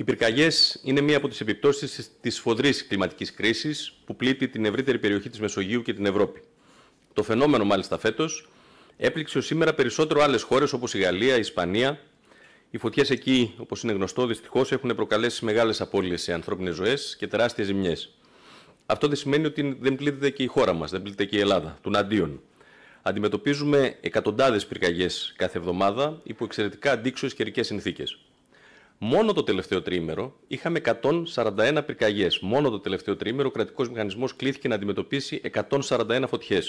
Οι πυρκαγιές είναι μία από τις επιπτώσεις της σφοδρής κλιματικής κρίσης που πλήττει την ευρύτερη περιοχή της Μεσογείου και την Ευρώπη. Το φαινόμενο, μάλιστα φέτος, έπληξε σήμερα περισσότερο άλλες χώρες όπως η Γαλλία, η Ισπανία. Οι φωτιές εκεί, όπως είναι γνωστό, δυστυχώς έχουν προκαλέσει μεγάλες απώλειες σε ανθρώπινες ζωές και τεράστιες ζημιές. Αυτό δεν σημαίνει ότι δεν πλήττεται και η χώρα μας, δεν πλήττεται και η Ελλάδα, του Αντιμετωπίζουμε εκατοντάδες πυρκαγιές κάθε εβδομάδα υπό εξαιρετικά αντίξωες καιρικές συνθήκες. Μόνο το τελευταίο τρίμερο είχαμε 141 πυρκαγιές. Μόνο το τελευταίο τρίμερο ο κρατικός μηχανισμός κλήθηκε να αντιμετωπίσει 141 φωτιέ.